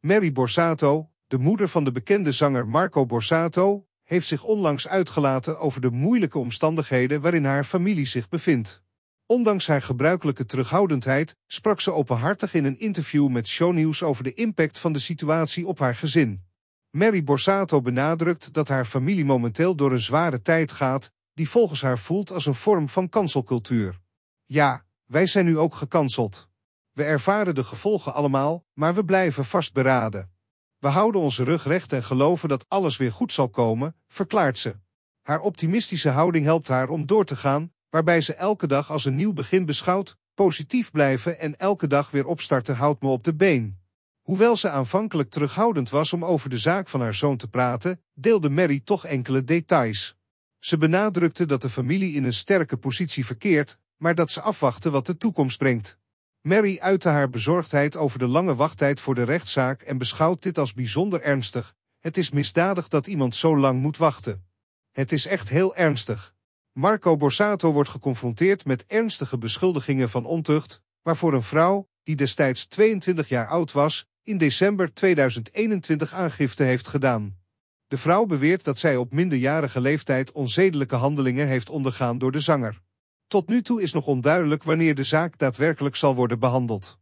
Mary Borsato, de moeder van de bekende zanger Marco Borsato, heeft zich onlangs uitgelaten over de moeilijke omstandigheden waarin haar familie zich bevindt. Ondanks haar gebruikelijke terughoudendheid sprak ze openhartig in een interview met News over de impact van de situatie op haar gezin. Mary Borsato benadrukt dat haar familie momenteel door een zware tijd gaat, die volgens haar voelt als een vorm van kanselcultuur. Ja, wij zijn nu ook gekanseld. We ervaren de gevolgen allemaal, maar we blijven vastberaden. We houden onze rug recht en geloven dat alles weer goed zal komen, verklaart ze. Haar optimistische houding helpt haar om door te gaan, waarbij ze elke dag als een nieuw begin beschouwt, positief blijven en elke dag weer opstarten houdt me op de been. Hoewel ze aanvankelijk terughoudend was om over de zaak van haar zoon te praten, deelde Mary toch enkele details. Ze benadrukte dat de familie in een sterke positie verkeert, maar dat ze afwachten wat de toekomst brengt. Mary uitte haar bezorgdheid over de lange wachttijd voor de rechtszaak en beschouwt dit als bijzonder ernstig. Het is misdadig dat iemand zo lang moet wachten. Het is echt heel ernstig. Marco Borsato wordt geconfronteerd met ernstige beschuldigingen van ontucht, waarvoor een vrouw, die destijds 22 jaar oud was, in december 2021 aangifte heeft gedaan. De vrouw beweert dat zij op minderjarige leeftijd onzedelijke handelingen heeft ondergaan door de zanger. Tot nu toe is nog onduidelijk wanneer de zaak daadwerkelijk zal worden behandeld.